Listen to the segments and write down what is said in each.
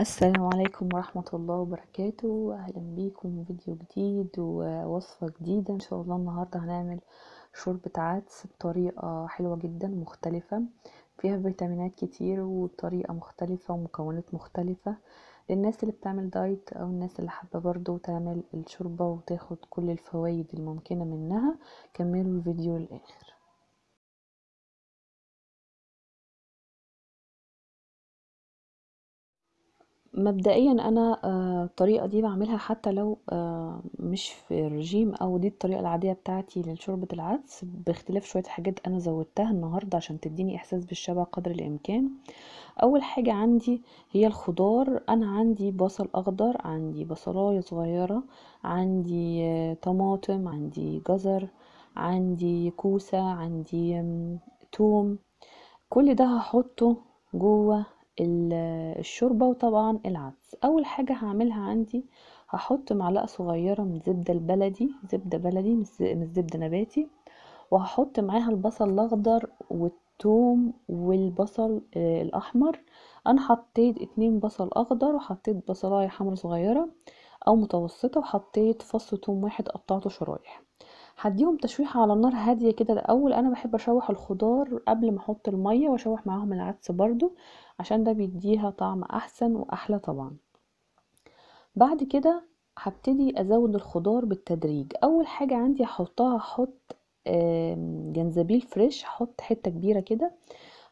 السلام عليكم ورحمة الله وبركاته أهلا بيكم فيديو جديد ووصفة جديدة إن شاء الله النهاردة هنعمل شوربة عدس بطريقة حلوة جدا مختلفة فيها فيتامينات كتير وطريقة مختلفة ومكونات مختلفة للناس اللي بتعمل دايت أو الناس اللي حابة برضو تعمل الشوربة وتاخد كل الفوايد الممكنة منها كملوا الفيديو للآخر مبدئيا انا آه، الطريقه دي بعملها حتى لو آه، مش في الرجيم او دي الطريقه العاديه بتاعتي لشوربه العدس باختلاف شويه حاجات انا زودتها النهارده عشان تديني احساس بالشبع قدر الامكان اول حاجه عندي هي الخضار انا عندي بصل اخضر عندي بصلايه صغيره عندي آه، طماطم عندي جزر عندي كوسه عندي توم كل ده هحطه جوه الشوربة وطبعا العدس أول حاجة هعملها عندي هحط معلقة صغيرة من زبدة البلدي زبدة بلدي مش زبدة نباتي وهحط معاها البصل الأخضر والثوم والبصل آه، الأحمر أنا حطيت اتنين بصل أخضر وحطيت بصلاية حمرا صغيرة أو متوسطة وحطيت فص توم واحد قطعته شرايح هديهم تشويحة على نار هادية كده الأول أنا بحب أشوح الخضار قبل ما أحط المية وأشوح معاهم العدس برضو عشان ده بيديها طعم أحسن وأحلى طبعا بعد كده هبتدي أزود الخضار بالتدريج أول حاجة عندي هحطها هحط جنزبيل فريش هحط حتة كبيرة كده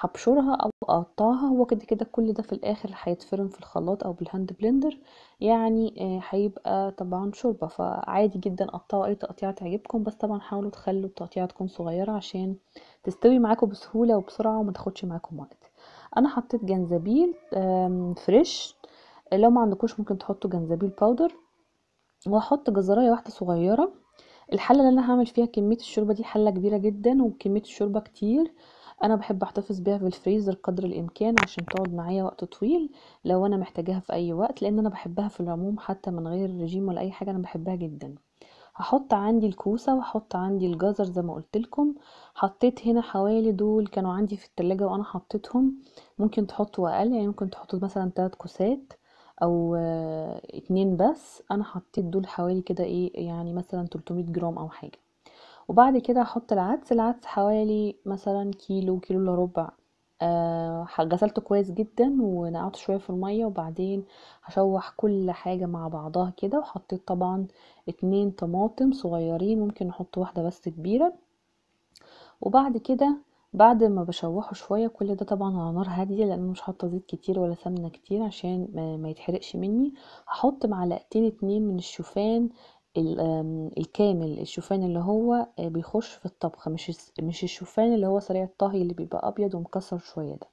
هبشرها او اقطعها هو كده كده كل ده في الاخر هيتفرم في الخلاط او بالهاند بلندر يعني آه، هيبقى طبعا شوربه فعادي جدا اقطعوا اي تقطيعه تعجبكم بس طبعا حاولوا تخلوا التقطيعه تكون صغيره عشان تستوي معاكم بسهوله وبسرعه وما تاخدش معاكم وقت انا حطيت جنزبيل فريش لو ما عندكوش ممكن تحطوا جنزبيل باودر وهحط جزرايه واحده صغيره الحله اللي انا هعمل فيها كميه الشوربه دي حله كبيره جدا وكميه الشوربه كتير انا بحب احتفظ بيها في الفريزر قدر الامكان عشان تقعد معايا وقت طويل لو انا محتاجاها في اي وقت لان انا بحبها في العموم حتى من غير رجيم ولا اي حاجه انا بحبها جدا هحط عندي الكوسة وهحط عندي الجزر زي ما قلت لكم حطيت هنا حوالي دول كانوا عندي في التلاجة وانا حطيتهم ممكن تحطوا اقل يعني ممكن تحطوا مثلا تلات كوسات او اتنين بس انا حطيت دول حوالي كده ايه يعني مثلا 300 جرام او حاجة وبعد كده احط العدس العدس حوالي مثلا كيلو كيلو الا ربع آه غسلته كويس جدا ونقعته شويه في الميه وبعدين هشوح كل حاجه مع بعضها كده وحطيت طبعا اتنين طماطم صغيرين ممكن نحط واحده بس كبيره وبعد كده بعد ما بشوحه شويه كل ده طبعا على نار هاديه لان مش حاطه زيت كتير ولا سمنه كتير عشان ما يتحرقش مني هحط معلقتين اتنين من الشوفان الكامل الشوفان اللي هو آه، بيخش في الطبخ مش مش الشوفان اللي هو سريع الطهي اللي بيبقى ابيض ومكسر شويه ده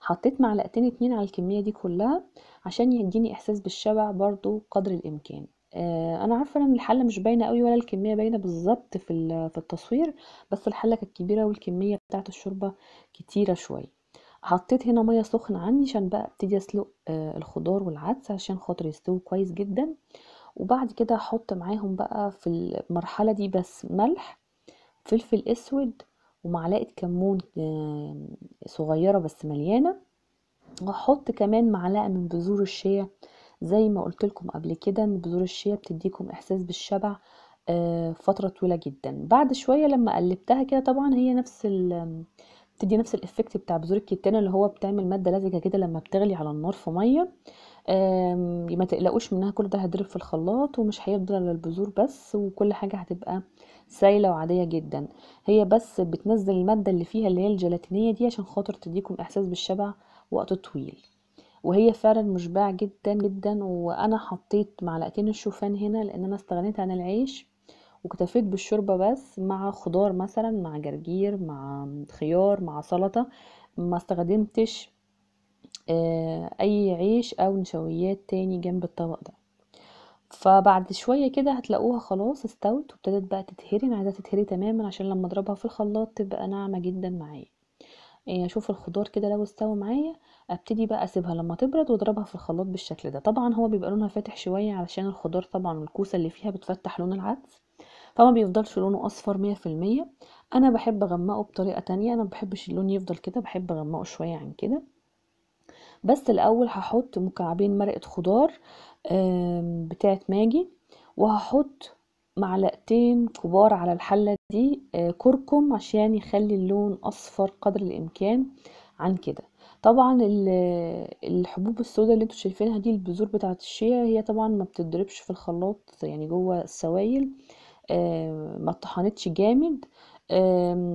حطيت معلقتين اتنين على الكميه دي كلها عشان يديني احساس بالشبع برضو قدر الامكان آه، انا عارفه ان الحله مش باينه قوي ولا الكميه باينه بالظبط في في التصوير بس الحله كانت كبيره والكميه بتاعه الشوربه كتيره شويه حطيت هنا ميه سخنه عندي عشان بقى ابتدي اسلق آه، الخضار والعدس عشان خاطر يستوي كويس جدا وبعد كده احط معاهم بقى في المرحله دي بس ملح فلفل اسود ومعلقه كمون صغيره بس مليانه واحط كمان معلقه من بذور الشيا زي ما قلت لكم قبل كده ان بذور الشيا بتديكم احساس بالشبع آه، فتره طويله جدا بعد شويه لما قلبتها كده طبعا هي نفس بتدي نفس الافكت بتاع بذور الكتان اللي هو بتعمل ماده لزجه كده لما بتغلي على النار في ميه ما تقلقوش منها كل ده هيضرب في الخلاط ومش هيفضل على البذور بس وكل حاجه هتبقى سايله وعاديه جدا هي بس بتنزل الماده اللي فيها اللي هي الجيلاتينيه دي عشان خاطر تديكم احساس بالشبع وقت طويل وهي فعلا مشبعه جدا جدا وانا حطيت معلقتين الشوفان هنا لان انا استغنيت عن العيش واكتفيت بالشوربه بس مع خضار مثلا مع جرجير مع خيار مع سلطه ما استخدمتش آه، اي عيش او نشويات تاني جنب الطبق ده فبعد شويه كده هتلاقوها خلاص استوت وابتدت بقى تتهري انا عايزاها تتهري تماما عشان لما اضربها في الخلاط تبقى ناعمه جدا معايا يعني اشوف الخضار كده لو استوى معايا ابتدي بقى اسيبها لما تبرد واضربها في الخلاط بالشكل ده طبعا هو بيبقى لونها فاتح شويه علشان الخضار طبعا والكوسه اللي فيها بتفتح لون العدس فما بيفضلش لونه اصفر مية في المية انا بحب اغمقه بطريقه تانية انا مبحبش اللون يفضل كده بحب اغمقه شويه عن كده بس الاول هحط مكعبين مرقه خضار بتاعه ماجي وهحط معلقتين كبار على الحله دي آه، كركم عشان يخلي اللون اصفر قدر الامكان عن كده طبعا الحبوب السوداء اللي انتوا شايفينها دي البذور بتاعه الشيا هي طبعا ما بتضربش في الخلاط يعني جوه السوائل آه، ما طحنتش جامد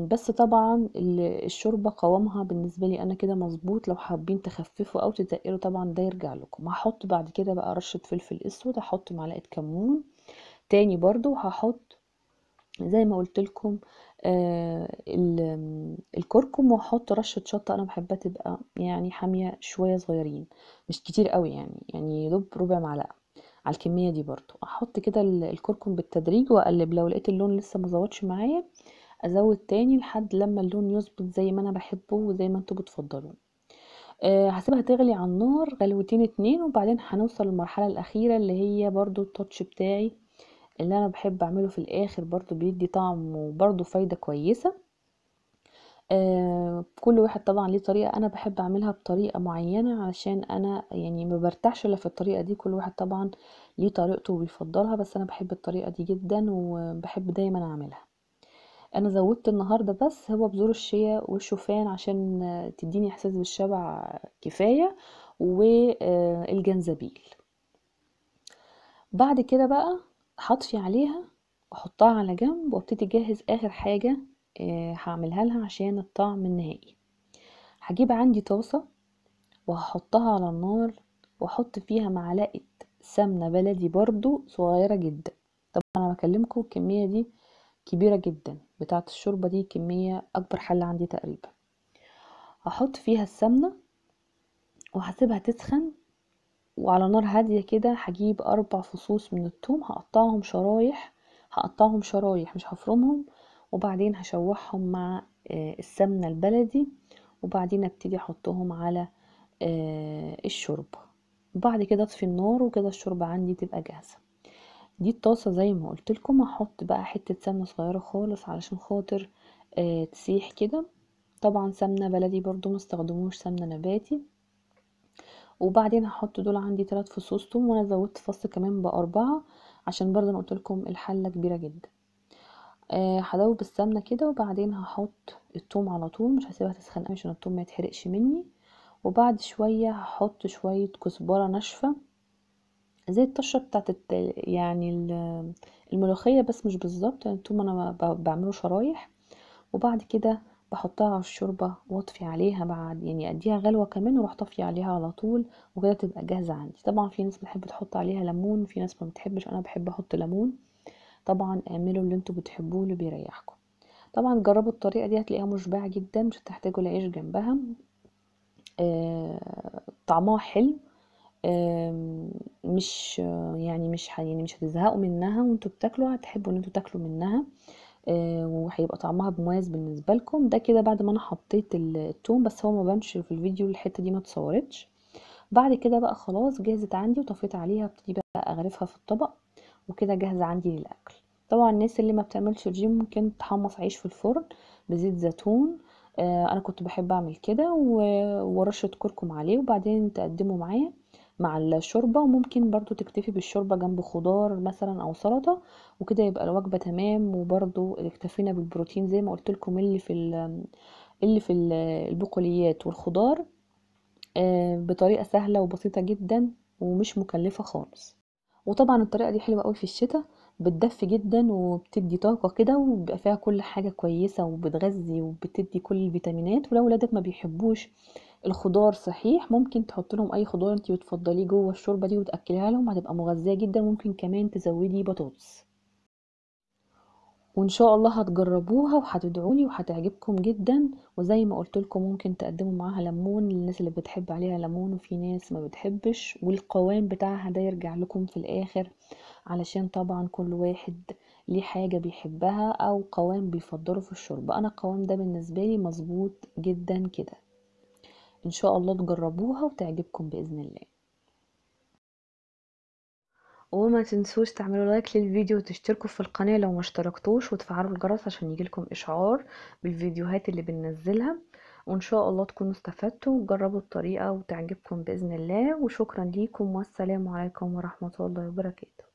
بس طبعا الشوربة قوامها بالنسبة لي أنا كده مظبوط لو حابين تخففوا أو تتقلوا طبعا ده يرجع لكم هحط بعد كده بقى رشة فلفل أسود هحط معلقة كمون تاني برضو هحط زي ما قلت لكم آه الكركم واحط رشه شطه انا بحبها تبقى يعني حاميه شويه صغيرين مش كتير قوي يعني يعني دوب ربع معلقه على الكميه دي برضو احط كده الكركم بالتدريج واقلب لو لقيت اللون لسه مظبطش معايا ازود تاني لحد لما اللون يظبط زي ما انا بحبه وزي ما انتوا بتفضلوه أه هسيبها تغلي على النار غلوتين اتنين وبعدين هنوصل للمرحله الاخيره اللي هي برضو التاتش بتاعي اللي انا بحب اعمله في الاخر برضو بيدي طعم وبرضو فايده كويسه آه كل واحد طبعا ليه طريقه انا بحب اعملها بطريقه معينه علشان انا يعني ما برتاحش الا في الطريقه دي كل واحد طبعا ليه طريقته وبيفضلها بس انا بحب الطريقه دي جدا وبحب دايما اعملها انا زودت النهارده بس هو بذور الشيا والشوفان عشان تديني احساس بالشبع كفايه والجنزبيل بعد كده بقى هطفي عليها واحطها على جنب وابتدي اجهز اخر حاجه آه، هعملها لها عشان الطعم النهائي هجيب عندي طاسه وهحطها على النار واحط فيها معلقه سمنه بلدي برضو صغيره جدا طبعا انا بكلمكم الكميه دي كبيره جدا بتاعة الشوربة دي كمية أكبر حلة عندي تقريبا هحط فيها السمنة وهسيبها تسخن وعلى نار هادية كده هجيب أربع فصوص من الثوم هقطعهم شرايح هقطعهم شرايح مش هفرمهم وبعدين هشوحهم مع آه، السمنة البلدي وبعدين ابتدي احطهم على آه، الشوربة وبعد كده اطفي النار وكده الشوربة عندي تبقى جاهزة دي الطاسة زي ما قلت لكم هحط بقى حتة سمنة صغيرة خالص علشان خاطر آه تسيح كده طبعا سمنة بلدي برضو مستخدموش سمنة نباتي وبعدين هحط دول عندي تلات فصوص توم وانا زودت فص كمان باربعة عشان برضو انا قلت لكم الحلة كبيرة جدا آه، هدوب آه السمنة كده وبعدين هحط التوم على طول مش هسيبها تسخن قوي عشان التوم ما يتحرقش مني وبعد شوية هحط شوية كزبرة ناشفة زي الطشة بتاعت يعني الملوخية بس مش بالظبط يعني انتم انا بعمله شرايح وبعد كده بحطها على الشوربة واطفي عليها بعد يعني اديها غلوة كمان واروح طافية عليها على طول وكده تبقى جاهزة عندي طبعا في ناس بتحب تحط عليها ليمون في ناس ما بتحبش انا بحب احط ليمون طبعا اعملوا اللي انتوا بتحبوه اللي بيريحكم طبعا جربوا الطريقة دي هتلاقيها مشبعة جدا مش هتحتاجوا العيش جنبها آه طعمها حلو مش يعني مش يعني مش هتزهقوا منها وانتوا بتاكلوا هتحبوا ان انتوا تاكلوا منها آه، وهيبقى طعمها مميز بالنسبه لكم ده كده بعد ما انا حطيت التوم بس هو ما بانش في الفيديو الحته دي ما اتصورتش بعد كده بقى خلاص جهزت عندي وطفيت عليها ابتدي بقى اغرفها في الطبق وكده جاهزه عندي للاكل طبعا الناس اللي ما بتعملش الجيم ممكن تحمص عيش في الفرن بزيت زيتون آه، انا كنت بحب اعمل كده ورشه كركم عليه وبعدين تقدمه معاه مع الشوربة وممكن برضو تكتفي بالشوربة جنب خضار مثلا أو سلطة وكده يبقى الوجبة تمام وبرضو اكتفينا بالبروتين زي ما لكم اللي في اللي في البقوليات والخضار آه، بطريقة سهلة وبسيطة جدا ومش مكلفة خالص وطبعا الطريقة دي حلوة قوي في الشتاء بتدفي جدا وبتدي طاقة كده وبيبقى فيها كل حاجة كويسة وبتغذي وبتدي كل الفيتامينات ولو ولادك ما بيحبوش الخضار صحيح ممكن تحط لهم اي خضار انت بتفضليه جوه الشوربه دي وتاكليها لهم هتبقى مغذيه جدا ممكن كمان تزودي بطاطس وان شاء الله هتجربوها وهتدعولي وهتعجبكم جدا وزي ما قلت لكم ممكن تقدموا معاها ليمون للناس اللي بتحب عليها ليمون وفي ناس ما بتحبش والقوام بتاعها ده يرجع لكم في الاخر علشان طبعا كل واحد ليه حاجه بيحبها او قوام بيفضله في الشوربه انا القوام ده بالنسبه لي مظبوط جدا كده إن شاء الله تجربوها وتعجبكم بإذن الله وما تنسوش تعملوا لايك للفيديو وتشتركوا في القناة لو ما اشتركتوش وتفعلوا الجرس عشان يجيلكم إشعار بالفيديوهات اللي بننزلها وإن شاء الله تكونوا استفدتوا وجربوا الطريقة وتعجبكم بإذن الله وشكرا ليكم والسلام عليكم ورحمة الله وبركاته